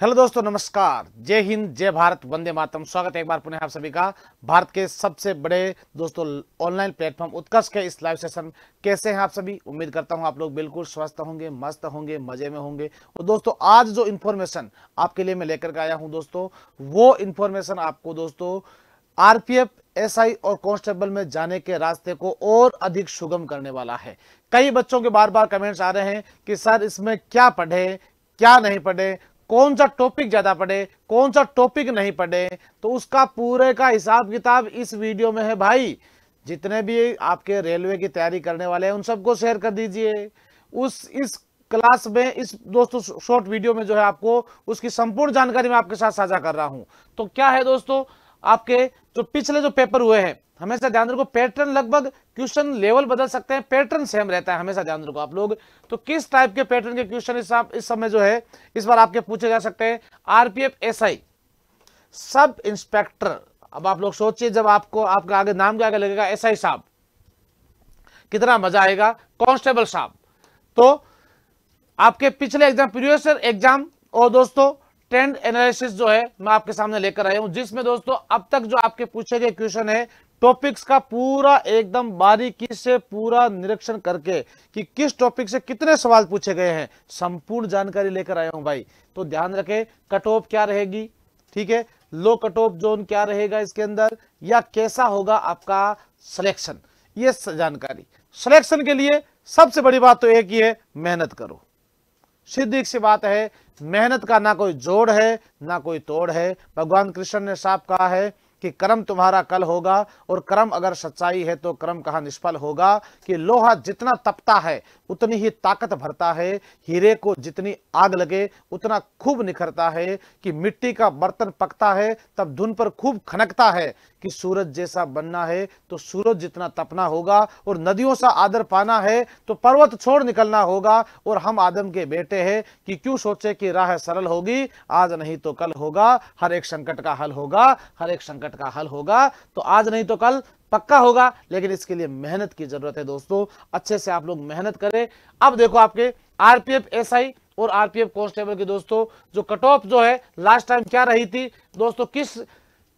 hello दोस्तों नमस्कार जय हिंद जय भारत वंदे मातम स्वागत है एक बार पुनः आप सभी का भारत के सबसे बड़े दोस्तों ऑनलाइन प्लेटफॉर्म उत्कर्ष के इस लाइव सेशन कैसे हैं आप सभी उम्मीद करता हूं आप लोग बिल्कुल स्वस्थ होंगे मस्त होंगे मजे में होंगे और दोस्तों आज जो इन्फॉर्मेशन आपके लिए मैं लेकर के आया हूँ दोस्तों वो इन्फॉर्मेशन आपको दोस्तों आरपीएफ एसआई और कॉन्स्टेबल में जाने के रास्ते को और अधिक सुगम करने वाला है कई बच्चों के बार बार कमेंट्स आ रहे हैं कि सर इसमें क्या पढ़े क्या नहीं पढ़े कौन सा टॉपिक ज़्यादा पढ़े कौन सा टॉपिक नहीं पढ़े तो उसका पूरे का हिसाब किताब इस वीडियो में है भाई जितने भी आपके रेलवे की तैयारी करने वाले हैं उन सबको शेयर कर दीजिए उस इस क्लास में इस दोस्तों शॉर्ट वीडियो में जो है आपको उसकी संपूर्ण जानकारी मैं आपके साथ साझा कर रहा हूं तो क्या है दोस्तों आपके जो पिछले जो पेपर हुए हैं हमेशा ध्यान रखो पैटर्न लगभग क्वेश्चन लेवल बदल सकते हैं पैटर्न सेम रहता है हमेशा ध्यान रखो आप लोग तो किस टाइप के पैटर्न के क्वेश्चन इस, इस समय जो है इस बार आपके पूछे जा सकते हैं आरपीएफ एसआई सब इंस्पेक्टर अब आप लोग सोचिए जब आपको आपका आगे नाम के आगे लगेगा एस साहब कितना मजा आएगा कॉन्स्टेबल साहब तो आपके पिछले एग्जाम प्रीवियस एग्जाम और दोस्तों ट्रेंड एनालिसिस जो है मैं आपके सामने लेकर आया हूं जिसमें दोस्तों अब तक जो आपके पूछे गए क्वेश्चन है टॉपिक्स का पूरा एकदम बारीकी से पूरा निरीक्षण करके कि किस टॉपिक से कितने सवाल पूछे गए हैं संपूर्ण जानकारी लेकर आया हूं भाई तो ध्यान रखे कट ऑफ क्या रहेगी ठीक है लो कट ऑफ जोन क्या रहेगा इसके अंदर या कैसा होगा आपका सिलेक्शन ये जानकारी सिलेक्शन के लिए सबसे बड़ी बात तो एक ही है मेहनत करो सिद्धिक एक सी बात है मेहनत का ना कोई जोड़ है ना कोई तोड़ है भगवान कृष्ण ने साफ कहा है कि कर्म तुम्हारा कल होगा और कर्म अगर सच्चाई है तो कर्म कहाँ निष्फल होगा कि लोहा जितना तपता है उतनी ही ताकत भरता है हीरे को जितनी आग लगे उतना खूब निखरता है कि मिट्टी का बर्तन पकता है तब धुन पर खूब खनकता है कि सूरज जैसा बनना है तो सूरज जितना तपना होगा और नदियों सा आदर पाना है तो पर्वत छोड़ निकलना होगा और हम आदम के बेटे हैं कि क्यों सोचे कि राह सरल होगी आज नहीं तो कल होगा हर एक संकट का हल होगा हर एक संकट का हल होगा तो आज नहीं तो कल पक्का होगा लेकिन इसके लिए मेहनत की जरूरत है दोस्तों अच्छे से आप लोग मेहनत करें अब देखो आपके आरपीएफ एसआई और आरपीएफ कांस्टेबल के दोस्तों जो कट ऑफ जो है लास्ट टाइम क्या रही थी दोस्तों किस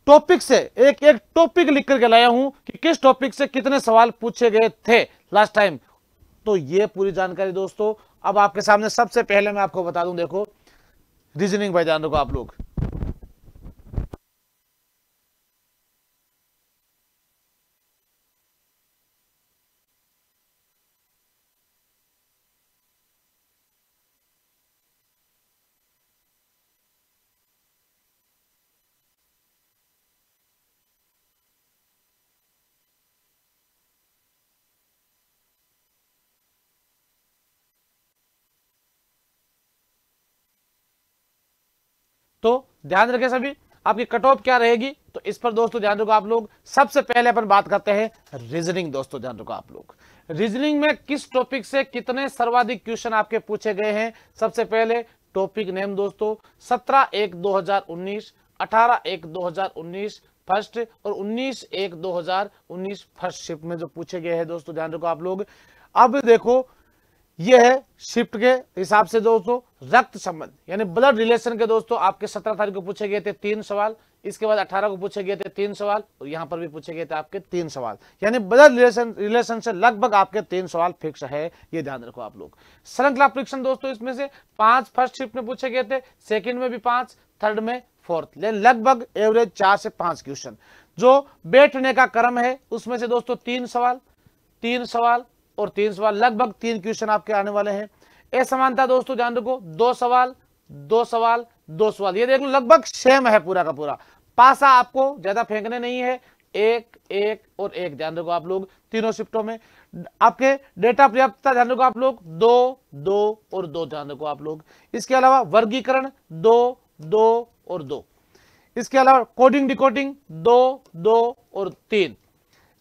टॉपिक से एक एक टॉपिक लिख करके लाया हूं कि किस टॉपिक से कितने सवाल पूछे गए थे लास्ट टाइम तो ये पूरी जानकारी दोस्तों अब आपके सामने सबसे पहले मैं आपको बता दूं देखो रीजनिंग भाई जान रखो आप लोग ध्यान रखें सभी आपकी कट ऑफ क्या रहेगी तो इस पर दोस्तों ध्यान रखो आप लोग सबसे पहले अपन बात करते हैं रीजनिंग दोस्तों ध्यान रखो आप लोग रीजनिंग में किस टॉपिक से कितने सर्वाधिक क्वेश्चन आपके पूछे गए हैं सबसे पहले टॉपिक नेम दोस्तों 17 एक 2019 18 एक 2019 फर्स्ट और 19 एक 2019 फर्स्ट शिफ्ट में जो पूछे गए हैं दोस्तों ध्यान रखो आप लोग अब देखो ये है शिफ्ट के हिसाब से दोस्तों रक्त संबंध यानी ब्लड रिलेशन के दोस्तों आपके सत्रह तारीख को पूछे गए थे तीन सवाल इसके बाद अठारह को पूछे गए थे तीन सवाल और यहां पर भी पूछे गए थे आपके तीन सवाल यानी ब्लड रिलेशन रिलेशन से लगभग आपके तीन सवाल फिक्स है ये ध्यान रखो आप लोग श्रृंखला परीक्षण दोस्तों इसमें से पांच फर्स्ट शिफ्ट में पूछे गए थे सेकेंड में भी पांच थर्ड में फोर्थ लगभग एवरेज चार से पांच क्वेश्चन जो बैठने का क्रम है उसमें से दोस्तों तीन सवाल तीन सवाल और तीन सवाल लगभग तीन क्वेश्चन आपके आने वाले हैं समानता दोस्तों ध्यान रखो दो सवाल दो सवाल दो सवाल ये देख लो लगभग सेम है पूरा का पूरा पासा आपको ज्यादा फेंकने नहीं है एक एक और एक ध्यान रखो आप लोग तीनों शिफ्टों में आपके डेटा पर्याप्तता ध्यान रखो आप लोग दो दो और दो ध्यान रखो आप लोग इसके अलावा वर्गीकरण दो दो और दो इसके अलावा कोडिंग डिकोडिंग दो दो और तीन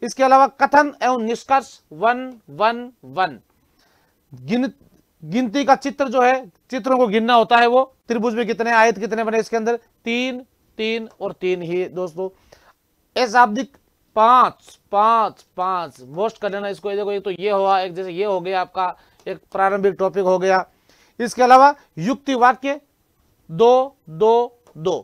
इसके अलावा कथन एवं निष्कर्ष वन वन वन गिन गिनती का चित्र जो है चित्रों को गिनना होता है वो त्रिभुज में कितने आयत कितने बने इसके अंदर तीन तीन और तीन ही दोस्तों अशाब्दिक पांच पांच पांच मोस्ट कर लेना इसको देखो ये तो ये हुआ एक जैसे ये हो गया आपका एक प्रारंभिक टॉपिक हो गया इसके अलावा युक्ति वाक्य दो दो दो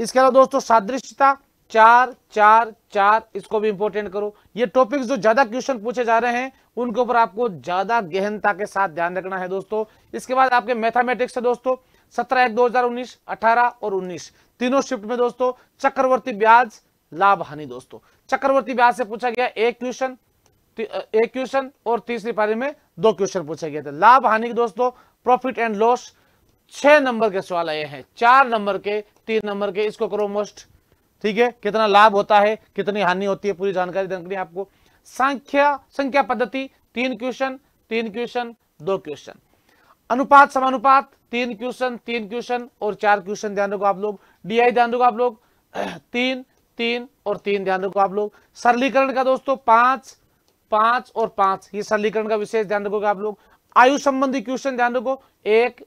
इसके अलावा दोस्तों सादृश्यता चार चार चार इसको भी इंपोर्टेंट करो ये टॉपिक्स जो ज्यादा क्वेश्चन पूछे जा रहे हैं उनके ऊपर आपको ज्यादा गहनता के साथ ध्यान रखना है दोस्तों इसके बाद आपके मैथामेटिक्स है दोस्तों सत्रह एक दो हजार उन्नीस अठारह और उन्नीस तीनों शिफ्ट में दोस्तों चक्रवर्ती ब्याज लाभ हानि दोस्तों चक्रवर्ती ब्याज से पूछा गया एक क्वेश्चन एक क्वेश्चन और तीसरी पारी में दो क्वेश्चन पूछा गया था लाभ हानि दोस्तों प्रॉफिट एंड लॉस छह नंबर के सवाल आए हैं चार नंबर के तीन नंबर के इसको करो मोस्ट ठीक है कितना लाभ होता है कितनी हानि होती है पूरी जानकारी लिए आपको संख्या संख्या पद्धति तीन क्वेश्चन तीन क्वेश्चन दो क्वेश्चन अनुपात समानुपात तीन क्वेश्चन तीन क्वेश्चन और चार क्वेश्चन ध्यान रखो आप लोग डीआई ध्यान रखो आप लोग तीन तीन और तीन ध्यान रखो आप लोग सरलीकरण का दोस्तों पांच पांच और पांच ये सरलीकरण का विशेष ध्यान रखोगे आप लोग आयु संबंधी क्वेश्चन ध्यान रखो एक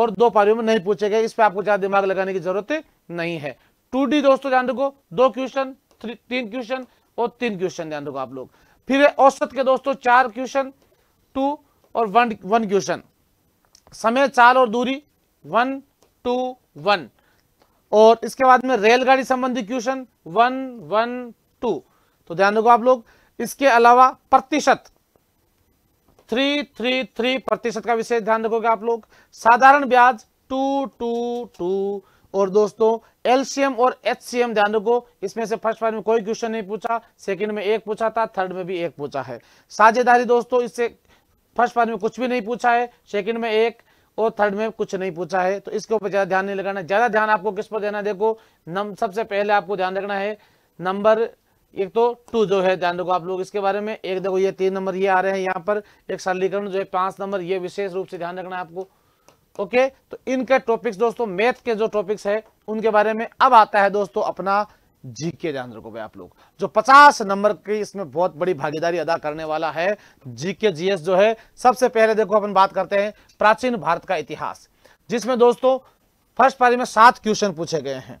और दो पारियों में नहीं पूछेगा इस पर आपको ज्यादा दिमाग लगाने की जरूरत नहीं है टू डी दोस्तों ध्यान रखो दो क्वेश्चन तीन क्वेश्चन और तीन क्वेश्चन ध्यान रखो आप लोग फिर औसत के दोस्तों चार क्वेश्चन टू और वन वन क्वेश्चन समय चाल और दूरी वन टू वन और इसके बाद में रेलगाड़ी संबंधी क्वेश्चन वन वन टू तो ध्यान रखो आप लोग इसके अलावा प्रतिशत थ्री थ्री थ्री प्रतिशत का विशेष ध्यान रखोगे आप लोग साधारण ब्याज टू टू टू और दोस्तों एलसीएम और एचसीएम ध्यान रखो इसमें से फर्स्ट पार्ट में कोई क्वेश्चन नहीं पूछा सेकंड में एक पूछा था थर्ड में भी एक पूछा है साझेदारी दोस्तों इससे फर्स्ट पार्ट में कुछ भी नहीं पूछा है सेकंड में एक और थर्ड में कुछ नहीं पूछा है तो इसके ऊपर ज्यादा ध्यान नहीं लगाना ज्यादा ध्यान आपको किस पर देना देखो नम सबसे पहले आपको ध्यान रखना है नंबर एक तो टू जो है ध्यान रखो आप लोग इसके बारे में एक देखो ये तीन नंबर ये आ रहे हैं यहाँ पर एक सरलीकरण जो है पांच नंबर ये विशेष रूप से ध्यान रखना है आपको ओके तो इनके टॉपिक्स दोस्तों मैथ के जो टॉपिक्स है उनके बारे में अब आता है दोस्तों अपना जीके ध्यान रखोगे आप लोग जो 50 नंबर की इसमें बहुत बड़ी भागीदारी अदा करने वाला है जीके जीएस जो है सबसे पहले देखो अपन बात करते हैं प्राचीन भारत का इतिहास जिसमें दोस्तों फर्स्ट पारी में सात क्वेश्चन पूछे गए हैं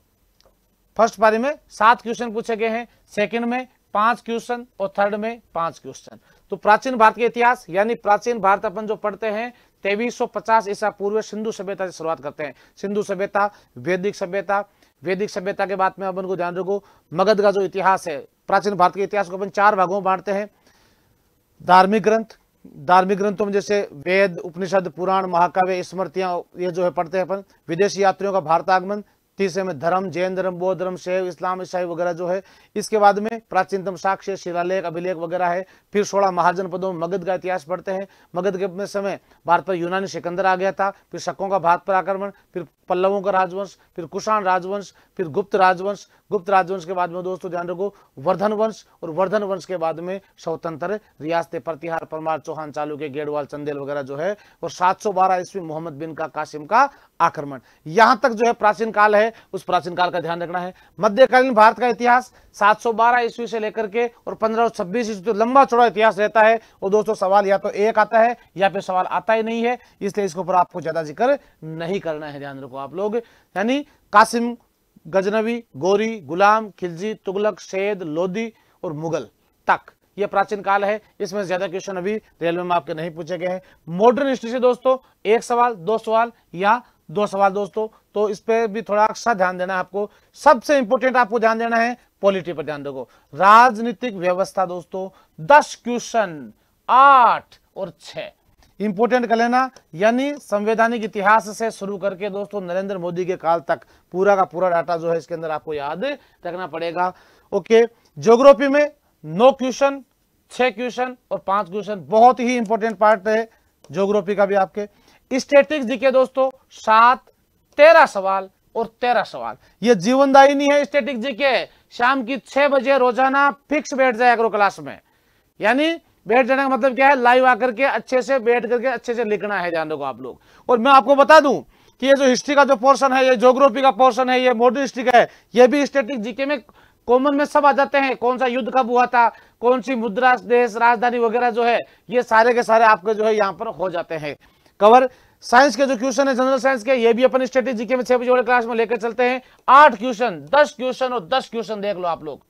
फर्स्ट पारी में सात क्वेश्चन पूछे गए हैं सेकंड में पांच क्वेश्चन और थर्ड में पांच क्वेश्चन तो प्राचीन भारत के इतिहास यानी प्राचीन भारत अपन जो पढ़ते हैं पचास ईसा पूर्व सिंधु सभ्यता से शुरुआत करते हैं सिंधु सभ्यता वैदिक सभ्यता वैदिक सभ्यता के बाद में अपन को ध्यान रखो मगध का जो इतिहास है प्राचीन भारत के इतिहास को अपन चार भागों में बांटते हैं धार्मिक ग्रंथ धार्मिक ग्रंथों में जैसे वेद उपनिषद पुराण महाकाव्य स्मृतियां ये जो है पढ़ते हैं अपन विदेशी यात्रियों का भारत आगमन तीसरे में धर्म जैन धर्म बौद्ध धर्म शैव इस्लाम ईसाई वगैरह जो है इसके बाद में प्राचीनतम साक्ष्य शिलालेख अभिलेख वगैरह है फिर सोलह महाजनपदों में मगध का इतिहास पढ़ते हैं मगध के समय भारत पर यूनानी सिकंदर आ गया था फिर शकों का भारत पर आक्रमण फिर पल्लवों का राजवंश फिर कुषाण राजवंश फिर गुप्त राजवंश गुप्त राजवंश के बाद में दोस्तों ध्यान रखो वर्धन वंश और वर्धन वंश के बाद में स्वतंत्र रियासत प्रतिहार परमार चौहान के गेडवाल चंदेल वगैरह जो है और 712 ईस्वी मोहम्मद बिन का कासिम का आक्रमण यहां तक जो है प्राचीन काल है उस प्राचीन काल का ध्यान रखना है मध्यकालीन भारत का इतिहास 712 ईस्वी से लेकर के और छब्बीस ईस्वी तो लंबा चौड़ा इतिहास रहता है और दोस्तों सवाल या तो एक आता है या फिर सवाल आता ही नहीं है इसलिए इसके ऊपर आपको ज्यादा जिक्र नहीं करना है ध्यान रखो आप लोग यानी कासिम गजनवी गोरी गुलाम खिलजी तुगलक शेद लोदी और मुगल तक यह प्राचीन काल है इसमें ज्यादा क्वेश्चन अभी रेलवे में आपके नहीं पूछे गए हैं मॉडर्न हिस्ट्री से दोस्तों एक सवाल दो सवाल या दो सवाल दोस्तों तो इस पर भी थोड़ा सा ध्यान देना है आपको सबसे इंपोर्टेंट आपको ध्यान देना है पॉलिटी पर ध्यान दो राजनीतिक व्यवस्था दोस्तों दस क्वेश्चन आठ और छह इंपोर्टेंट कर लेना यानी संवैधानिक इतिहास से शुरू करके दोस्तों नरेंद्र मोदी के काल तक पूरा का पूरा डाटा जो है इसके अंदर आपको याद रखना पड़ेगा ओके ज्योग्राफी में नो क्वेश्चन छह क्वेश्चन और पांच क्वेश्चन बहुत ही इंपॉर्टेंट पार्ट है ज्योग्राफी का भी आपके स्टेटिक्स दिखे दोस्तों सात तेरह सवाल और तेरह सवाल ये जीवनदायी नहीं है स्टेटिक्स जी के शाम की छह बजे रोजाना फिक्स बैठ जाए करो क्लास में यानी बैठ जाने का मतलब क्या है लाइव आकर के अच्छे से बैठ करके अच्छे से लिखना है जान को आप लोग और मैं आपको बता दूं कि ये जो हिस्ट्री का जो पोर्शन है ये जोग्राफी का पोर्शन है ये मॉडर्न हिस्ट्री का है ये भी स्टेटिक जीके में कॉमन में सब आ जाते हैं कौन सा युद्ध कब हुआ था कौन सी मुद्रा देश राजधानी वगैरह जो है ये सारे के सारे आपके जो है यहाँ पर हो जाते हैं कवर साइंस के जो क्वेश्चन है जनरल साइंस के ये भी अपन स्टेटिक जीके में छह बजे वाले क्लास में लेकर चलते हैं आठ क्वेश्चन दस क्वेश्चन और दस क्वेश्चन देख लो आप लोग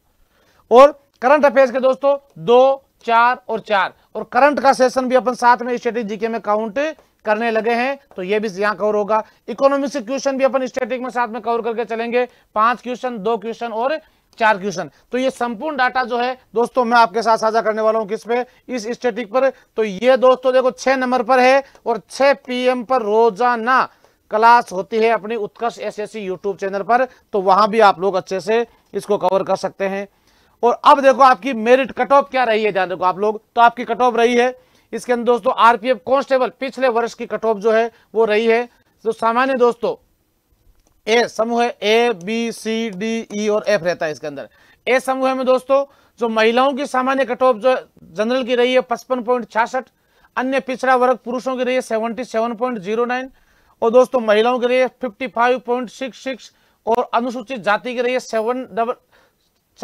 और करंट अफेयर्स के दोस्तों दो चार और चार और करंट का सेशन भी अपन साथ में स्टेटिक जीके में काउंट करने लगे हैं तो ये भी यहाँ कवर होगा इकोनॉमिक्स क्वेश्चन भी अपन स्टेटिक में साथ में कवर करके चलेंगे पांच क्वेश्चन दो क्वेश्चन और चार क्वेश्चन तो ये संपूर्ण डाटा जो है दोस्तों मैं आपके साथ साझा करने वाला हूँ किस पे इस स्टेटिक पर तो ये दोस्तों देखो छह नंबर पर है और छह पी पर रोजाना क्लास होती है अपनी उत्कर्ष एस यूट्यूब चैनल पर तो वहां भी आप लोग अच्छे से इसको कवर कर सकते हैं और अब देखो आपकी मेरिट कट ऑफ क्या रही है ध्यान देखो आप लोग तो आपकी कट ऑफ रही है इसके अंदर दोस्तों आरपीएफ कॉन्स्टेबल पिछले वर्ष की कट ऑफ जो है वो रही है जो तो सामान्य दोस्तों ए समूह ए बी सी डी ई और एफ रहता है इसके अंदर ए समूह में दोस्तों जो महिलाओं की सामान्य कट ऑफ जो जनरल की रही है पचपन पॉइंट छियासठ अन्य पिछड़ा वर्ग पुरुषों की रही है seventy seven point zero nine और दोस्तों महिलाओं की रही है fifty five point six six और अनुसूचित जाति की रही है seven double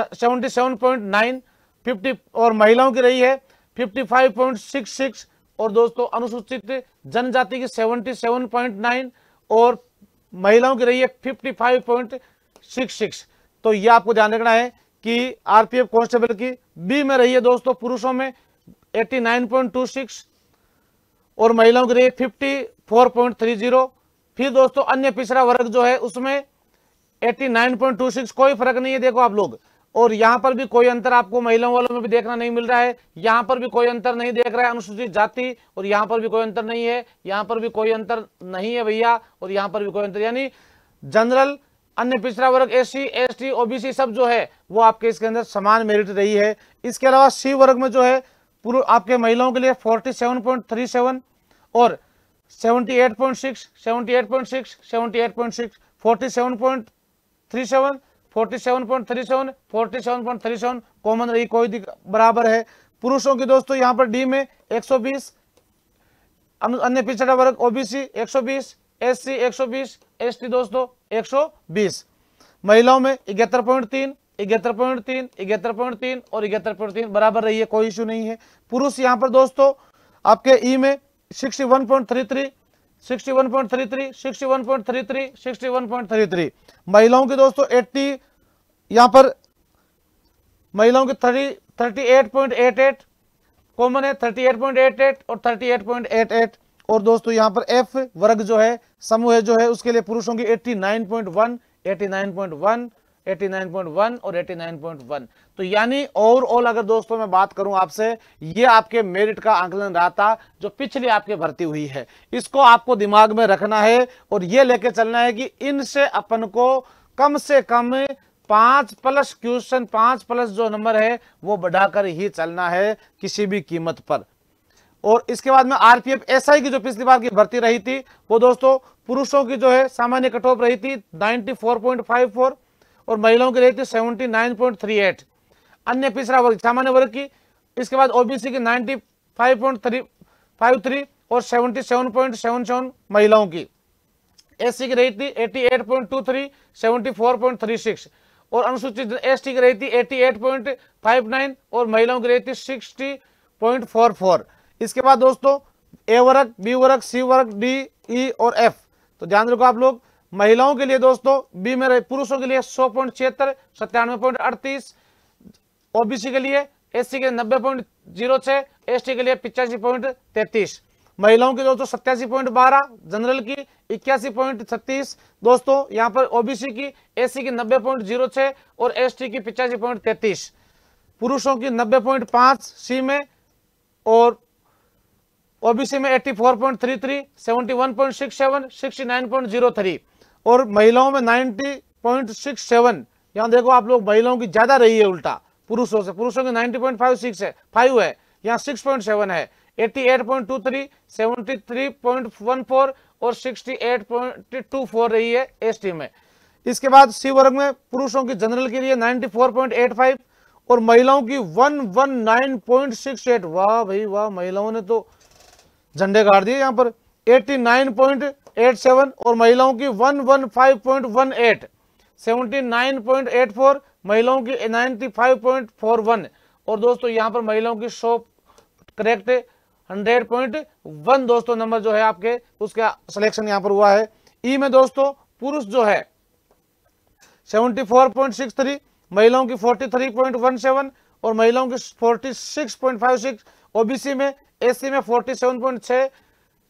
seventy seven point nine fifty और महिलाओं की रही है fifty five point six six और दोस्तों अनुसूचित जनजाति की सेवेंटी सेवन पॉइंट नाइन और महिलाओं की रही है fifty five point six six तो ये आपको ध्यान रखना है कि आरपीएफ कांस्टेबल की बी में रही है दोस्तों पुरुषों में eighty nine point two six और महिलाओं की रही है fifty four point three zero फिर दोस्तों अन्य पिछड़ा वर्ग जो है उसमें eighty nine point two six कोई फर्क नहीं है देखो आप लोग और यहां पर भी कोई अंतर आपको महिलाओं वालों में भी देखना नहीं मिल रहा है यहां पर भी कोई अंतर नहीं देख रहा है अनुसूचित जाति और यहाँ पर भी कोई अंतर नहीं है यहाँ पर भी कोई अंतर नहीं है भैया और यहाँ पर भी कोई अंतर यानी जनरल अन्य पिछड़ा वर्ग S C S T OBC सब जो है वो आपके इसके अंदर समान मेरिट रही है इसके अलावा सी वर्ग में जो है पूर्व आपके महिलाओं के लिए forty seven point three seven और seventy eight point six seventy eight point six seventy eight point six forty seven point three seven forty seven common रही कोई बराबर है पुरुषों की दोस्तों यहाँ पर डी में एक सौ बीस अन्य पिछड़ा वर्ग ओबीसी एक सौ बीस एस सी एक सौ बीस एस टी दोस्तों एक सौ बीस महिलाओं में इकहत्तर पॉइंट तीन इकहत्तर पॉइंट तीन इकहत्तर पॉइंट तीन और इकहत्तर पॉइंट तीन बराबर रही है कोई इश्यू नहीं है पुरुष यहाँ पर दोस्तों आपके ई e में sixty one point three three 61.33, महिलाओं की दोस्तों एट्टी यहां पर महिलाओं की एट एट कॉमन है एट और एट और दोस्तों यहां पर एफ वर्ग जो है समूह जो है उसके लिए पुरुषों की eighty nine nine point one point one 89.1 और 89.1 तो यानी ओवरऑल अगर दोस्तों मैं बात करूं आपसे ये आपके मेरिट का आंकलन रहा था जो पिछली आपके भर्ती हुई है इसको आपको दिमाग में रखना है और ये लेके चलना है कि इनसे अपन को कम से कम पांच प्लस क्वेश्चन पांच प्लस जो नंबर है वो बढ़ाकर ही चलना है किसी भी कीमत पर और इसके बाद में आरपीएफ एसआई की जो पिछली बार की भर्ती रही थी वो दोस्तों पुरुषों की जो है सामान्य कट ऑफ रही थी 94.54 और महिलाओं की रेट थी seventy nine point three eight अन्य पिछड़ा वर्ग सामान्य वर्ग की इसके बाद ओबीसी की ninety five point three five three और seventy seven point seven seven महिलाओं की एससी की रही थी eighty eight point two three seventy four point three six और अनुसूचित एस की रही थी eighty eight point five nine और महिलाओं की रही थी सिक्सटी पॉइंट फोर फोर इसके बाद दोस्तों ए वर्ग बी वर्ग सी वर्ग डी ई e और एफ तो ध्यान रखो आप लोग महिलाओं के लिए दोस्तों बी में रहे पुरुषों के लिए सौ पॉइंट छिहत्तर सत्तानवे पॉइंट अड़तीस ओबीसी के लिए एससी के नब्बे पॉइंट जीरो छह एस के लिए पिचासी पॉइंट तैतीस महिलाओं की दोस्तों सत्यासी पॉइंट बारह जनरल की इक्यासी पॉइंट छत्तीस दोस्तों यहां पर ओबीसी की एससी की नब्बे पॉइंट जीरो छह और एस की पिचासी पॉइंट तैतीस पुरुषों की नब्बे पॉइंट पांच सी में और ओबीसी में eighty four point three three seventy one point six seven sixty nine point zero three और महिलाओं में पॉइंट सिक्स सेवन यहाँ देखो आप लोग महिलाओं की ज़्यादा रही है उल्टा पुरुषों से पुरुषों की सिक्स है फाइव है यहाँ सेवन है वन फोर और फोर रही है एसटी में इसके बाद सी वर्ग में पुरुषों की जनरल के लिए फाइव और महिलाओं की one one nine point six eight वाह भाई वाह महिलाओं ने तो झंडे गाड़ दिए यहाँ पर 89.87 और महिलाओं की 115.18 79.84 महिलाओं की 95.41 और दोस्तों यहां पर महिलाओं की शो करेक्ट 100.1 दोस्तों नंबर जो है आपके उसका सिलेक्शन यहां पर हुआ है ई e में दोस्तों पुरुष जो है 74.63 महिलाओं की 43.17 और महिलाओं की 46.56 ओबीसी में एससी में 47.6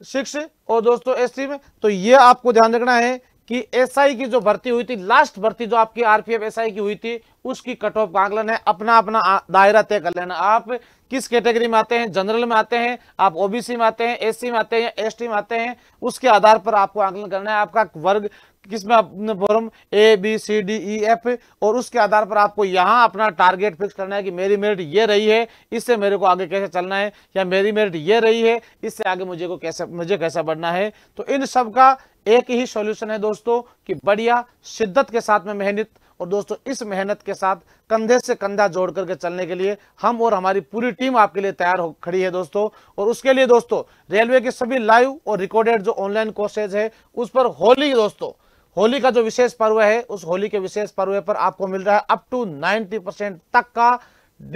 सिक्स और दोस्तों एससी में तो ये आपको ध्यान रखना है कि एसआई की जो भर्ती हुई थी लास्ट भर्ती जो आपकी आरपीएफ एसआई की हुई थी उसकी कट ऑफ का आंकलन है अपना अपना दायरा तय कर लेना आप किस कैटेगरी में आते हैं जनरल में आते हैं आप ओबीसी में आते हैं एससी में आते हैं एसटी में आते हैं उसके आधार पर आपको आंकलन करना है आपका वर्ग किसमें अपने form A B C D E F और उसके आधार पर आपको यहाँ अपना टारगेट फिक्स करना है कि मेरी मेरिट ये रही है इससे मेरे को आगे कैसे चलना है या मेरी मेरिट ये रही है इससे आगे मुझे को कैसे मुझे कैसा बढ़ना है तो इन सब का एक ही सॉल्यूशन है दोस्तों कि बढ़िया शिद्दत के साथ में मेहनत और दोस्तों इस मेहनत के साथ कंधे से कंधा जोड़ करके चलने के लिए हम और हमारी पूरी टीम आपके लिए तैयार हो खड़ी है दोस्तों और उसके लिए दोस्तों रेलवे के सभी लाइव और रिकॉर्डेड जो ऑनलाइन कोर्सेज है उस पर होली दोस्तों होली का जो विशेष पर्व है उस होली के विशेष पर्व पर आपको मिल रहा है अप टू 90 परसेंट तक का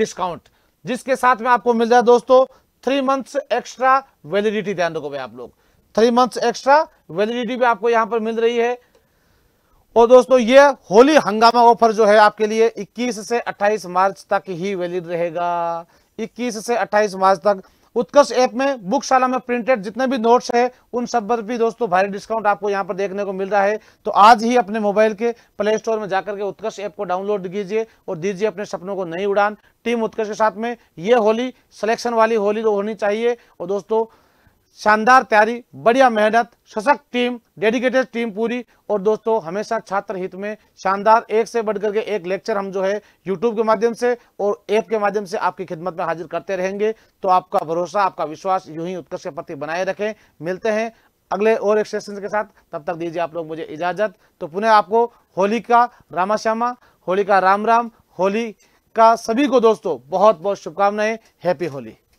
डिस्काउंट जिसके साथ में आपको मिल रहा है दोस्तों थ्री मंथ्स एक्स्ट्रा वैलिडिटी ध्यान रखोगे आप लोग थ्री मंथ्स एक्स्ट्रा वैलिडिटी भी आपको यहां पर मिल रही है और दोस्तों ये होली हंगामा ऑफर जो है आपके लिए 21 से 28 मार्च तक ही वैलिड रहेगा 21 से 28 मार्च तक उत्कर्ष ऐप में बुकशाला में प्रिंटेड जितने भी नोट्स है उन सब पर भी दोस्तों भारी डिस्काउंट आपको यहाँ पर देखने को मिल रहा है तो आज ही अपने मोबाइल के प्ले स्टोर में जाकर के उत्कर्ष ऐप को डाउनलोड कीजिए और दीजिए अपने सपनों को नई उड़ान टीम उत्कर्ष के साथ में ये होली सिलेक्शन वाली होली तो होनी चाहिए और दोस्तों शानदार तैयारी बढ़िया मेहनत सशक्त टीम डेडिकेटेड टीम पूरी और दोस्तों हमेशा छात्र हित में शानदार एक से बढ़कर के एक लेक्चर हम जो है यूट्यूब के माध्यम से और ऐप के माध्यम से आपकी खिदमत में हाजिर करते रहेंगे तो आपका भरोसा आपका विश्वास यूं ही उत्कर्ष के प्रति बनाए रखें मिलते हैं अगले और एक सेशन के साथ तब तक दीजिए आप लोग मुझे इजाजत तो पुनः आपको होली का रामा श्यामा होली का राम राम होली का सभी को दोस्तों बहुत बहुत शुभकामनाएं हैप्पी होली